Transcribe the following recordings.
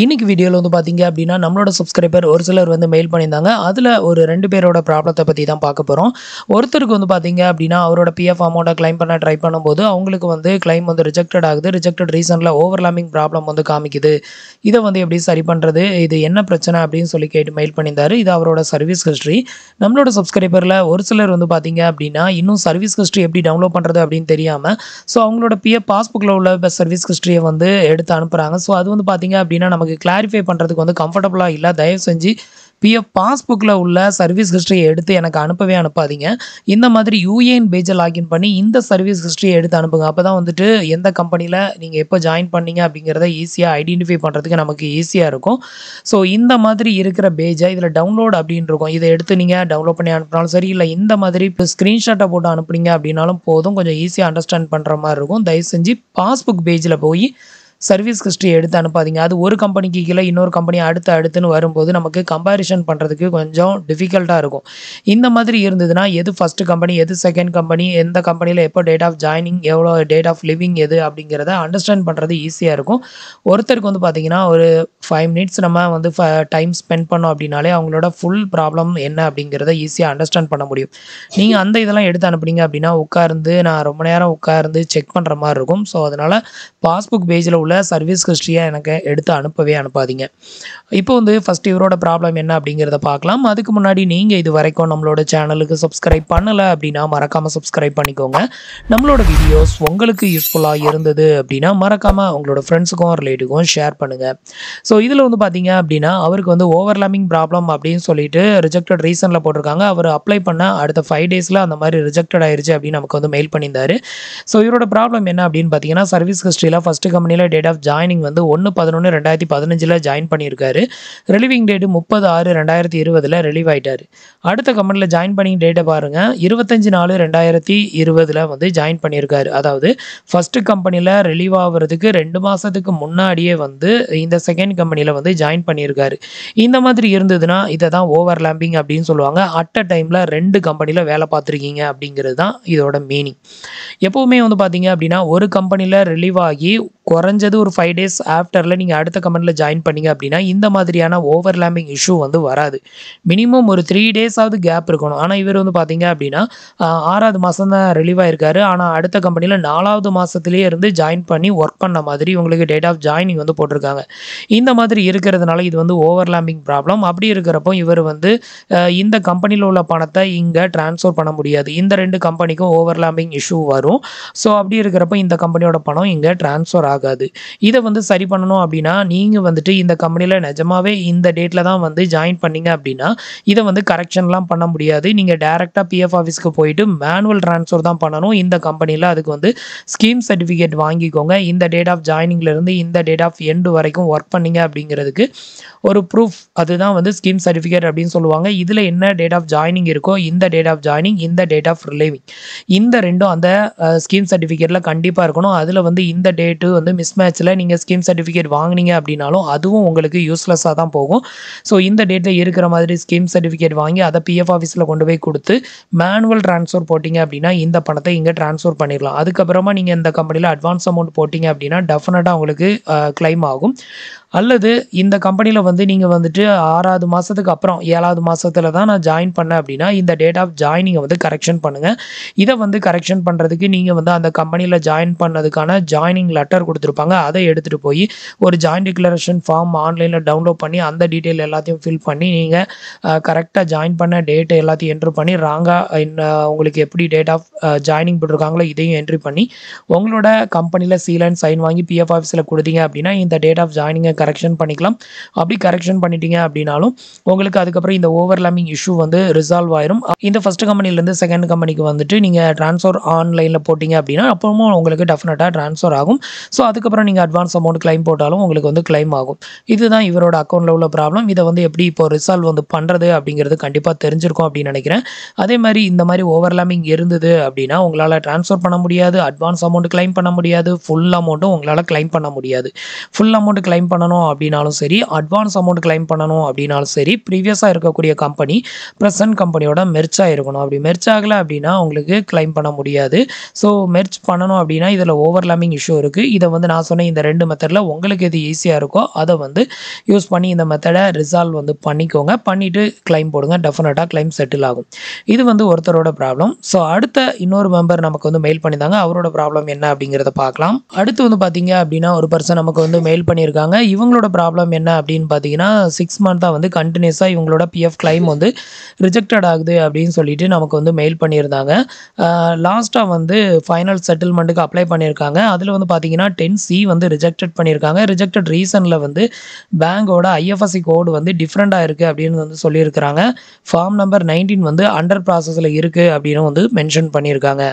இன்னைக்கு வீடியோவில் வந்து பார்த்தீங்க அப்படின்னா நம்மளோட சப்ஸ்கிரைபர் ஒரு சிலர் வந்து மெயில் பண்ணியிருந்தாங்க அதில் ஒரு ரெண்டு பேரோட ப்ராப்ளத்தை பற்றி தான் பார்க்க போகிறோம் ஒருத்தருக்கு வந்து பார்த்தீங்க அப்படின்னா அவரோட பிஎஃப் அமௌண்ட்டை கிளைம் பண்ண ட்ரை பண்ணும்போது அவங்களுக்கு வந்து கிளைம் வந்து ரிஜெக்டட் ஆகுது ரிஜெக்டட் ரீசனில் ஓவர்லாமிங் ப்ராப்ளம் வந்து காமிக்குது இதை வந்து எப்படி சரி பண்ணுறது இது என்ன பிரச்சனை அப்படின்னு சொல்லி கேட்டு மெயில் பண்ணியிருந்தாரு இது அவரோட சர்வீஸ் ஹிஸ்ட்ரி நம்மளோட சப்ஸ்கிரைபரில் ஒரு சிலர் வந்து பார்த்தீங்க அப்படின்னா இன்னும் சர்வீஸ் ஹிஸ்ட்ரி எப்படி டவுன்லோட் பண்ணுறது அப்படின்னு தெரியாமல் ஸோ அவங்களோட பிஎஃப் பாஸ்புக்கில் உள்ள சர்வீஸ் ஹிஸ்ட்ரியை வந்து எடுத்து அனுப்புகிறாங்க ஸோ அது வந்து பார்த்தீங்க அப்படின்னா நமக்கு உங்களுக்கு கிளாரிஃபை பண்ணுறதுக்கு வந்து கம்ஃபர்டபுளாக இல்லை தயவு செஞ்சு பிஎஃப் பாஸ்புக்கில் உள்ள சர்வீஸ் ஹிஸ்ட்ரியை எடுத்து எனக்கு அனுப்பவே அனுப்பாதீங்க இந்த மாதிரி யூஏஎன் பேஜை லாகின் பண்ணி இந்த சர்வீஸ் ஹிஸ்ட்ரியை எடுத்து அனுப்புங்க அப்போ தான் வந்துட்டு எந்த கம்பெனியில் நீங்கள் எப்போ ஜாயின் பண்ணீங்க அப்படிங்கிறத ஈஸியாக ஐடென்டிஃபை பண்ணுறதுக்கு நமக்கு ஈஸியாக இருக்கும் ஸோ இந்த மாதிரி இருக்கிற பேஜை இதில் டவுன்லோட் அப்படின்னு இருக்கும் இதை எடுத்து நீங்கள் டவுன்லோட் பண்ணி அனுப்பினாலும் சரி இல்லை இந்த மாதிரி இப்போ ஸ்க்ரீன்ஷாட்டை போட்டு அனுப்புனீங்க அப்படின்னாலும் போதும் கொஞ்சம் ஈஸியாக அண்டர்ஸ்டாண்ட் பண்ணுற மாதிரி இருக்கும் தயவு செஞ்சு பாஸ்புக் பேஜில் போய் சர்வீஸ் ஹிஸ்ட்ரி எடுத்து அனுப்பாதீங்க அது ஒரு கம்பெனிக்கு கீழே இன்னொரு கம்பெனி அடுத்து அடுத்துன்னு வரும்போது நமக்கு கம்பேரிஷன் பண்ணுறதுக்கு கொஞ்சம் டிஃபிகல்ட்டாக இருக்கும் இந்த மாதிரி இருந்ததுன்னா எது ஃபஸ்ட்டு கம்பெனி எது செகண்ட் கம்பெனி எந்த கம்பெனியில் எப்போ டேட் ஆஃப் ஜாயினிங் எவ்வளோ டேட் ஆஃப் லிவிங் எது அப்படிங்கிறத அண்டர்ஸ்டாண்ட் பண்ணுறது ஈஸியாக இருக்கும் ஒருத்தருக்கு வந்து பார்த்திங்கன்னா ஒரு ஃபைவ் மினிட்ஸ் நம்ம வந்து டைம் ஸ்பெண்ட் பண்ணோம் அப்படின்னாலே அவங்களோட ஃபுல் ப்ராப்ளம் என்ன அப்படிங்கிறத ஈஸியாக அண்டர்ஸ்டாண்ட் பண்ண முடியும் நீங்கள் அந்த இதெல்லாம் எடுத்து அனுப்புனீங்க அப்படின்னா உட்காந்து நான் ரொம்ப நேரம் உட்காந்து செக் பண்ணுற மாதிரி இருக்கும் ஸோ அதனால் பாஸ்புக் பேஜில் உள்ள உள்ள சர்வீஸ் ஹிஸ்ட்ரியாக எனக்கு எடுத்து அனுப்பவே அனுப்பாதீங்க இப்போ வந்து ஃபஸ்ட் இவரோட ப்ராப்ளம் என்ன அப்படிங்கிறத பார்க்கலாம் அதுக்கு முன்னாடி நீங்கள் இது வரைக்கும் நம்மளோட சேனலுக்கு சப்ஸ்கிரைப் பண்ணலை அப்படின்னா மறக்காமல் சப்ஸ்கிரைப் பண்ணிக்கோங்க நம்மளோட வீடியோஸ் உங்களுக்கு யூஸ்ஃபுல்லாக இருந்தது அப்படின்னா மறக்காமல் உங்களோட ஃப்ரெண்ட்ஸுக்கும் ரிலேட்டிவ்க்கும் ஷேர் பண்ணுங்கள் ஸோ இதில் வந்து பார்த்தீங்க அப்படின்னா அவருக்கு வந்து ஓவர்லாமிங் ப்ராப்ளம் அப்படின்னு சொல்லிட்டு ரிஜெக்டட் ரீசனில் போட்டிருக்காங்க அவர் அப்ளை பண்ண அடுத்த ஃபைவ் டேஸில் அந்த மாதிரி ரிஜெக்டட் ஆயிடுச்சு அப்படின்னு நமக்கு வந்து மெயில் பண்ணியிருந்தார் ஸோ இவரோட ப்ராப்ளம் என்ன அப்படின்னு பார்த்தீங்கன்னா சர்வீஸ் ஹிஸ்ட்ரியில் ஃபஸ்ட்டு கம்பெனியில் டேட் டேட் ஆஃப் ஜாயினிங் வந்து ஒன்று பதினொன்று ரெண்டாயிரத்தி பதினஞ்சில் ஜாயின் பண்ணியிருக்காரு ரிலீவிங் டேட் முப்பது ஆறு ரெண்டாயிரத்தி இருபதில் ரிலீவ் ஆகிட்டார் அடுத்த கம்பெனியில் ஜாயின் பண்ணி டேட்டை பாருங்கள் இருபத்தஞ்சி நாலு ரெண்டாயிரத்தி இருபதில் வந்து ஜாயின் பண்ணியிருக்காரு அதாவது ஃபஸ்ட்டு கம்பெனியில் ரிலீவ் ஆகிறதுக்கு ரெண்டு மாதத்துக்கு முன்னாடியே வந்து இந்த செகண்ட் கம்பெனியில் வந்து ஜாயின் பண்ணியிருக்காரு இந்த மாதிரி இருந்ததுன்னா இதை தான் ஓவர் லேம்பிங் அப்படின்னு சொல்லுவாங்க அட் அ டைமில் ரெண்டு கம்பெனியில் வேலை பார்த்துருக்கீங்க அப்படிங்கிறது தான் இதோட மீனிங் எப்போவுமே வந்து பார்த்தீங்க அப்படின்னா ஒரு கம்பெனியில் ரிலீவ் ஆகி குறைஞ்சது ஒரு ஃபைவ் டேஸ் ஆஃப்டரில் நீங்கள் அடுத்த கம்பெனியில் ஜாயின் பண்ணிங்க அப்படின்னா இந்த மாதிரியான ஓவர்லேம்பிங் இஷ்யூ வந்து வராது மினிமம் ஒரு த்ரீ டேஸாவது கேப் இருக்கணும் ஆனால் இவர் வந்து பார்த்தீங்க அப்படின்னா ஆறாவது மாதம் தான் ரிலீவ் ஆயிருக்காரு ஆனால் அடுத்த கம்பெனியில் நாலாவது மாதத்துலேயே இருந்து ஜாயின் பண்ணி ஒர்க் பண்ண மாதிரி உங்களுக்கு டேட் ஆஃப் ஜாயினிங் வந்து போட்டிருக்காங்க இந்த மாதிரி இருக்கிறதுனால இது வந்து ஓவர்லேம்பிங் ப்ராப்ளம் அப்படி இருக்கிறப்போ இவர் வந்து இந்த கம்பெனியில் உள்ள பணத்தை இங்கே டிரான்ஸ்ஃபர் பண்ண முடியாது இந்த ரெண்டு கம்பெனிக்கும் ஓவர்லேம்பிங் இஷ்யூ வரும் ஸோ அப்படி இருக்கிறப்போ இந்த கம்பெனியோட பணம் இங்கே டிரான்ஸ்ஃபர் ஆகும் ஆகாது இதை வந்து சரி பண்ணணும் அப்படின்னா நீங்கள் வந்துட்டு இந்த கம்பெனியில் நிஜமாவே இந்த டேட்டில் தான் வந்து ஜாயின் பண்ணீங்க அப்படின்னா இதை வந்து கரெக்ஷன்லாம் பண்ண முடியாது நீங்கள் டேரெக்டாக பிஎஃப் ஆஃபீஸ்க்கு போயிட்டு மேனுவல் ட்ரான்ஸ்ஃபர் தான் பண்ணணும் இந்த கம்பெனியில் அதுக்கு வந்து ஸ்கீம் சர்டிஃபிகேட் வாங்கிக்கோங்க இந்த டேட் ஆஃப் ஜாயினிங்லேருந்து இந்த டேட் ஆஃப் எண்டு வரைக்கும் ஒர்க் பண்ணிங்க அப்படிங்கிறதுக்கு ஒரு ப்ரூஃப் அதுதான் வந்து ஸ்கீம் சர்டிஃபிகேட் அப்படின்னு சொல்லுவாங்க இதில் என்ன டேட் ஆஃப் ஜாயினிங் இருக்கோ இந்த டேட் ஆஃப் ஜாயினிங் இந்த டேட் ஆஃப் ரிலேவிங் இந்த ரெண்டும் அந்த ஸ்கீம் சர்டிஃபிகேட்டில் கண்டிப்பாக இருக்கணும் அதில் வந்து இந்த டேட்டு வந்து மிஸ் மேட்ச்சில் நீங்கள் ஸ்கீம் சர்டிஃபிகேட் வாங்கினீங்க அப்படின்னாலும் அதுவும் உங்களுக்கு யூஸ்லெஸ்ஸாக தான் போகும் ஸோ இந்த டேட்டில் இருக்கிற மாதிரி ஸ்கீம் சர்டிஃபிகேட் வாங்கி அதை பிஎஃப் ஆஃபீஸில் கொண்டு போய் கொடுத்து மேனுவல் ட்ரான்ஸ்ஃபர் போட்டிங்க அப்படின்னா இந்த பணத்தை இங்கே ட்ரான்ஸ்ஃபர் பண்ணிடலாம் அதுக்கப்புறமா நீங்கள் இந்த கம்பெனியில் அட்வான்ஸ் அமௌண்ட் போட்டிங்க அப்படின்னா டெஃபினட்டாக உங்களுக்கு கிளைம் ஆகும் அல்லது இந்த கம்பெனியில் வந்து நீங்கள் வந்துட்டு ஆறாவது மாதத்துக்கு அப்புறம் ஏழாவது மாதத்தில் தான் நான் ஜாயின் பண்ணேன் அப்படின்னா இந்த டேட் ஆஃப் ஜாயினிங்கை வந்து கரெக்ஷன் பண்ணுங்கள் இதை வந்து கரெக்ஷன் பண்ணுறதுக்கு நீங்கள் வந்து அந்த கம்பெனியில் ஜாயின் பண்ணதுக்கான ஜாயினிங் லெட்டர் கொடுத்துருப்பாங்க அதை எடுத்துகிட்டு போய் ஒரு ஜாயின் டிக்ளரேஷன் ஃபார்ம் ஆன்லைனில் டவுன்லோட் பண்ணி அந்த டீட்டெயில் எல்லாத்தையும் ஃபில் பண்ணி நீங்கள் கரெக்டாக ஜாயின் பண்ண டேட்டு எல்லாத்தையும் என்ட்ரு பண்ணி ராங்காக உங்களுக்கு எப்படி டேட் ஆஃப் ஜாயினிங் போட்டிருக்காங்களோ இதையும் என்ட்ரி பண்ணி உங்களோட கம்பெனியில் சீல் அண்ட் சைன் வாங்கி பிஎஃப் ஆஃபீஸில் கொடுத்தீங்க அப்படின்னா இந்த டேட் ஆஃப் ஜாயினிங்கை கரெக்ஷன் பண்ணிக்கலாம் அப்படி கரெக்ஷன் பண்ணிட்டீங்க அப்படின்னாலும் உங்களுக்கு அதுக்கப்புறம் இந்த ஓவர்லாமிங் இஷ்யூ வந்து ரிசால்வ் ஆயிரும் இந்த ஃபஸ்ட் கம்பெனிலேருந்து செகண்ட் கம்பெனிக்கு வந்துட்டு நீங்கள் ட்ரான்ஸ்ஃபர் ஆன்லைனில் போட்டிங்க அப்படின்னா அப்புறமும் உங்களுக்கு டெஃபினட்டாக ட்ரான்ஸ்ஃபர் ஆகும் ஸோ அதுக்கப்புறம் நீங்கள் அட்வான்ஸ் அமௌண்ட் கிளைம் போட்டாலும் உங்களுக்கு வந்து கிளைம் ஆகும் இதுதான் இவரோட அக்கௌண்ட்டில் உள்ள ப்ராப்ளம் இதை வந்து எப்படி இப்போ ரிசால்வ் வந்து பண்ணுறது அப்படிங்கிறது கண்டிப்பாக தெரிஞ்சிருக்கும் அப்படின்னு நினைக்கிறேன் அதே மாதிரி இந்த மாதிரி ஓவர்லாமிங் இருந்தது அப்படின்னா உங்களால் ட்ரான்ஸ்ஃபர் பண்ண முடியாது அட்வான்ஸ் அமௌண்ட் கிளைம் பண்ண முடியாது ஃபுல் அமௌண்ட்டும் உங்களால் கிளைம் பண்ண முடியாது ஃபுல் அமௌண்ட் கிளைம் பண்ணணும் பண்ணணும் அப்படின்னாலும் சரி அட்வான்ஸ் அமௌண்ட் கிளைம் பண்ணணும் அப்படின்னாலும் சரி ப்ரீவியஸாக இருக்கக்கூடிய கம்பெனி ப்ரெசன்ட் கம்பெனியோட மெர்ச்சாக இருக்கணும் அப்படி மெர்ச் ஆகலை அப்படின்னா உங்களுக்கு கிளைம் பண்ண முடியாது ஸோ மெர்ச் பண்ணணும் அப்படின்னா இதில் ஓவர்லாமிங் இஷ்யூ இருக்குது இதை வந்து நான் சொன்ன இந்த ரெண்டு மெத்தடில் உங்களுக்கு எது ஈஸியாக இருக்கோ அதை வந்து யூஸ் பண்ணி இந்த மெத்தடை ரிசால்வ் வந்து பண்ணிக்கோங்க பண்ணிவிட்டு கிளைம் போடுங்க டெஃபினட்டாக கிளைம் செட்டில் ஆகும் இது வந்து ஒருத்தரோட ப்ராப்ளம் ஸோ அடுத்த இன்னொரு மெம்பர் நமக்கு வந்து மெயில் பண்ணியிருந்தாங்க அவரோட ப்ராப்ளம் என்ன அப்படிங்கிறத பார்க்கலாம் அடுத்து வந்து பார்த்தீங்க அப்படின்னா ஒரு பர்சன் நமக்கு வந்து மெயில் பண்ணியிருக்காங்க இவங்க இவங்களோட ப்ராப்ளம் என்ன அப்படின்னு பார்த்தீங்கன்னா சிக்ஸ் மந்த்தாக வந்து கண்டினியூஸாக இவங்களோட பிஎஃப் கிளைம் வந்து ரிஜெக்டட் ஆகுது அப்படின்னு சொல்லிட்டு நமக்கு வந்து மெயில் பண்ணியிருந்தாங்க லாஸ்ட்டாக வந்து ஃபைனல் செட்டில்மெண்ட்டுக்கு அப்ளை பண்ணியிருக்காங்க அதில் வந்து பார்த்தீங்கன்னா டென் சி வந்து ரிஜெக்டட் பண்ணியிருக்காங்க ரிஜெக்டட் ரீசனில் வந்து பேங்கோட ஐஎஃப்எஸ்சி கோடு வந்து டிஃப்ரெண்ட்டாக இருக்குது அப்படின்னு வந்து சொல்லியிருக்கிறாங்க ஃபார்ம் நம்பர் நைன்டீன் வந்து அண்டர் ப்ராசஸில் இருக்குது அப்படின்னு வந்து மென்ஷன் பண்ணியிருக்காங்க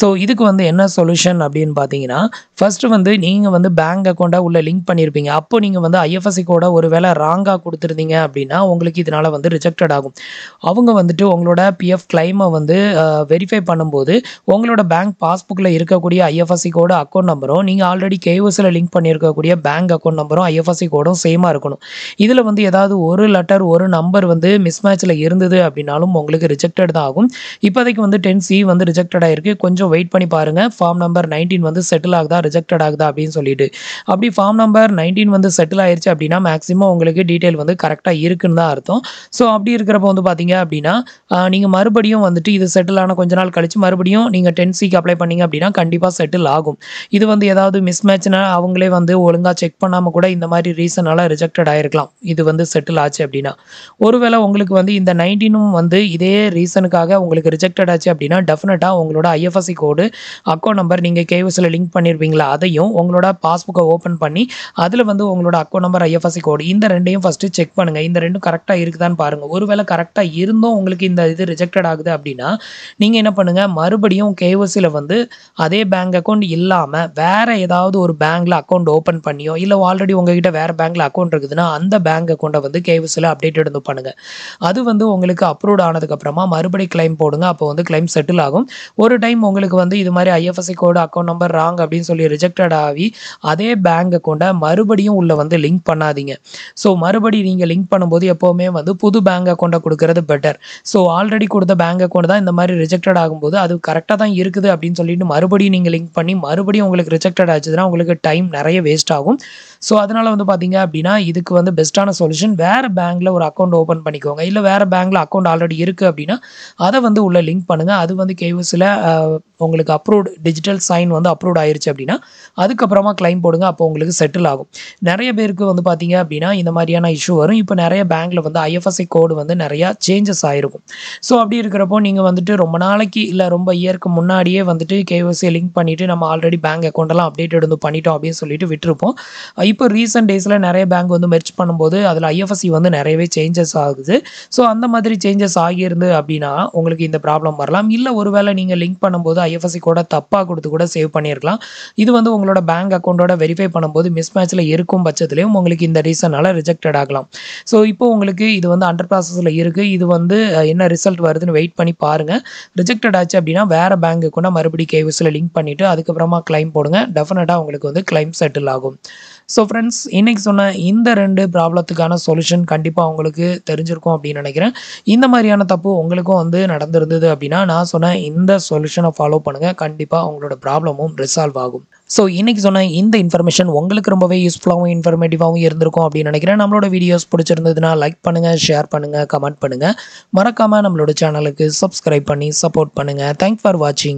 ஸோ இதுக்கு வந்து என்ன சொல்யூஷன் அப்படின்னு பார்த்தீங்கன்னா ஃபஸ்ட்டு வந்து நீங்கள் வந்து பேங்க் அக்கௌண்ட்டாக உள்ளே லிங்க் பண்ணியிருப்பீங்க அப்போ நீங்கள் வந்து ஐஎஃப்எஸ்சி கூட ஒரு வேளை ராங்காக கொடுத்துருந்தீங்க அப்படின்னா உங்களுக்கு இதனால் வந்து ரிஜெக்டட் ஆகும் அவங்க வந்துட்டு உங்களோட பிஎஃப் கிளைமை வந்து வெரிஃபை பண்ணும்போது உங்களோட பேங்க் பாஸ்புக்கில் இருக்கக்கூடிய ஐஎஃப்எஸ்சி கோடு அக்கௌண்ட் நம்பரும் நீங்கள் ஆல்ரெடி கேஓஎஸில் லிங்க் பண்ணியிருக்கக்கூடிய பேங்க் அக்கௌண்ட் நம்பரும் ஐஎஃப்எஸ்சி கோடும் சேமாக இருக்கணும் இதில் வந்து ஏதாவது ஒரு லெட்டர் ஒரு நம்பர் வந்து மிஸ்மேட்சில் இருந்தது அப்படின்னாலும் உங்களுக்கு ரிஜெக்டட் தான் ஆகும் இப்போதைக்கு வந்து டென் சி வந்து ரிஜெக்டட் ஆகிருக்கு கொஞ்சம் கொஞ்சம் வெயிட் பண்ணி பாருங்கள் ஃபார்ம் நம்பர் நைன்டீன் வந்து செட்டில் ஆகுதா ரிஜெக்டட் ஆகுதா அப்படின்னு சொல்லிட்டு அப்படி ஃபார்ம் நம்பர் நைன்டீன் வந்து செட்டில் ஆயிடுச்சு அப்படின்னா மேக்ஸிமம் உங்களுக்கு டீட்டெயில் வந்து கரெக்டாக இருக்குன்னு தான் அர்த்தம் ஸோ அப்படி இருக்கிறப்ப வந்து பார்த்தீங்க அப்படின்னா நீங்கள் மறுபடியும் வந்துட்டு இது செட்டில் ஆன கொஞ்ச நாள் கழிச்சு மறுபடியும் நீங்கள் டென் சிக்கு அப்ளை பண்ணீங்க அப்படின்னா கண்டிப்பாக செட்டில் ஆகும் இது வந்து ஏதாவது மிஸ் மேட்ச்னா அவங்களே வந்து ஒழுங்காக செக் பண்ணாமல் கூட இந்த மாதிரி ரீசனால் ரிஜெக்டட் ஆகிருக்கலாம் இது வந்து செட்டில் ஆச்சு அப்படின்னா ஒருவேளை உங்களுக்கு வந்து இந்த நைன்டீனும் வந்து இதே ரீசனுக்காக உங்களுக்கு ரிஜெக்டட் ஆச்சு அப்படின்னா டெஃபினட்டாக உங்களோட ஐஎஃப்எஸ் ராசி கோடு அக்கௌண்ட் நம்பர் நீங்கள் கேஒசியில் லிங்க் பண்ணியிருப்பீங்களா அதையும் உங்களோட பாஸ்புக்கை ஓப்பன் பண்ணி அதில் வந்து உங்களோட அக்கௌண்ட் நம்பர் ஐஎஃப்எஸ்சி கோடு இந்த ரெண்டையும் ஃபஸ்ட்டு செக் பண்ணுங்கள் இந்த ரெண்டும் கரெக்டாக இருக்குதான்னு பாருங்கள் ஒருவேளை கரெக்டாக இருந்தும் உங்களுக்கு இந்த இது ரிஜெக்டட் ஆகுது அப்படின்னா நீங்கள் என்ன பண்ணுங்கள் மறுபடியும் கேஒசியில் வந்து அதே பேங்க் அக்கௌண்ட் இல்லாமல் வேறு ஏதாவது ஒரு பேங்க்கில் அக்கௌண்ட் ஓப்பன் பண்ணியோ இல்லை ஆல்ரெடி உங்ககிட்ட வேறு பேங்க்கில் அக்கௌண்ட் இருக்குதுன்னா அந்த பேங்க் அக்கௌண்ட்டை வந்து கேஒசியில் அப்டேட் வந்து பண்ணுங்கள் அது வந்து உங்களுக்கு அப்ரூவ் ஆனதுக்கப்புறமா மறுபடியும் கிளைம் போடுங்க அப்போ வந்து கிளைம் செட்டில் ஆகும் ஒரு டைம் உங்களுக்கு அவங்களுக்கு வந்து இது மாதிரி IFSC code account number wrong அப்படின்னு சொல்லி ரிஜெக்டட் ஆகி அதே பேங்க் அக்கௌண்ட்டை மறுபடியும் உள்ளே வந்து லிங்க் பண்ணாதீங்க ஸோ மறுபடி நீங்கள் லிங்க் பண்ணும்போது எப்போவுமே வந்து புது பேங்க் அக்கௌண்ட்டை கொடுக்கறது பெட்டர் ஸோ ஆல்ரெடி கொடுத்த பேங்க் அக்கௌண்ட் தான் இந்த மாதிரி ரிஜெக்டட் ஆகும்போது அது கரெக்டாக தான் இருக்குது அப்படின்னு சொல்லிட்டு மறுபடியும் நீங்கள் லிங்க் பண்ணி மறுபடியும் உங்களுக்கு ரிஜெக்டட் ஆச்சுன்னா உங்களுக்கு டைம் நிறைய வேஸ்ட் ஆகும் ஸோ அதனால் வந்து பார்த்தீங்க அப்படின்னா இதுக்கு வந்து பெஸ்ட்டான சொல்யூஷன் வேறு பேங்க்கில் ஒரு அக்கௌண்ட் ஓப்பன் பண்ணிக்கோங்க இல்லை வேறு பேங்க்கில் அக்கௌண்ட் ஆல்ரெடி இருக்குது அப்படின்னா அதை வந்து உள்ளே லிங்க் பண்ணுங்கள் அது வந்து கேவிஎஸில் உங்களுக்கு அப்ரூவ்டு டிஜிட்டல் சைன் வந்து அப்ரூவ்ட் ஆயிடுச்சு அப்படின்னா அதுக்கப்புறமா கிளைம் போடுங்க அப்போ உங்களுக்கு செட்டில் ஆகும் நிறைய பேருக்கு வந்து பார்த்தீங்க அப்படின்னா இந்த மாதிரியான இஷ்யூ வரும் இப்போ நிறைய பேங்க்கில் வந்து ஐஎஃப்எஸ்சி கோடு வந்து நிறையா சேஞ்சஸ் ஆகிருக்கும் ஸோ அப்படி இருக்கிறப்போ நீங்கள் வந்துட்டு ரொம்ப நாளைக்கு இல்லை ரொம்ப இயருக்கு முன்னாடியே வந்துட்டு கேஒசி லிங்க் பண்ணிவிட்டு நம்ம ஆல்ரெடி பேங்க் அக்கௌண்ட்டெல்லாம் அப்டேட் வந்து பண்ணிட்டோம் அப்படின்னு சொல்லிட்டு விட்டுருப்போம் இப்போ ரீசெண்ட் டேஸில் நிறைய பேங்க் வந்து மெர்ச் பண்ணும்போது அதில் ஐஎஃப்எஸ்சி வந்து நிறையவே சேஞ்சஸ் ஆகுது ஸோ அந்த மாதிரி சேஞ்சஸ் ஆகியிருந்து அப்படின்னா உங்களுக்கு இந்த ப்ராப்ளம் வரலாம் இல்லை ஒருவேளை நீங்கள் லிங்க் பண்ணும்போது பண்ணும்போது ஐஎஃப்எஸ்சி கூட தப்பாக கொடுத்து கூட சேவ் பண்ணியிருக்கலாம் இது வந்து உங்களோட பேங்க் அக்கௌண்ட்டோட வெரிஃபை பண்ணும்போது மிஸ் மேட்ச்சில் இருக்கும் பட்சத்துலேயும் உங்களுக்கு இந்த ரீசனால் ரிஜெக்டட் ஆகலாம் ஸோ இப்போ உங்களுக்கு இது வந்து அண்டர் ப்ராசஸில் இருக்குது இது வந்து என்ன ரிசல்ட் வருதுன்னு வெயிட் பண்ணி பாருங்கள் ரிஜெக்டட் ஆச்சு அப்படின்னா வேறு பேங்க்குன்னா மறுபடியும் கேவிஸில் லிங்க் பண்ணிவிட்டு அதுக்கப்புறமா கிளைம் போடுங்க டெஃபினட்டாக உங்களுக்கு வந்து கிளைம் செட்டில் ஆகும் ஸோ ஃப்ரெண்ட்ஸ் இன்றைக்கி சொன்ன இந்த ரெண்டு ப்ராப்ளத்துக்கான சொல்யூஷன் கண்டிப்பாக உங்களுக்கு தெரிஞ்சிருக்கும் அப்படின்னு நினைக்கிறேன் இந்த மாதிரியான தப்பு உங்களுக்கும் வந்து நடந்திருந்தது அப்படின்னா நான் சொன்ன இந்த சொல்யூஷனை ஃபாலோ பண்ணுங்கள் கண்டிப்பாக உங்களோட ப்ராப்ளமும் ரிசால்வ் ஆகும் ஸோ இன்றைக்கி சொன்ன இந்த இன்ஃபர்மேஷன் உங்களுக்கு ரொம்பவே யூஸ்ஃபுல்லாகவும் இன்ஃபர்மேட்டிவாகவும் இருந்திருக்கும் அப்படின்னு நினைக்கிறேன் நம்மளோட வீடியோஸ் பிடிச்சிருந்ததுன்னா லைக் பண்ணுங்கள் ஷேர் பண்ணுங்கள் கமெண்ட் பண்ணுங்கள் மறக்காமல் நம்மளோட சேனலுக்கு சப்ஸ்கிரைப் பண்ணி சப்போர்ட் பண்ணுங்கள் தேங்க்ஸ் ஃபார் வாட்சிங்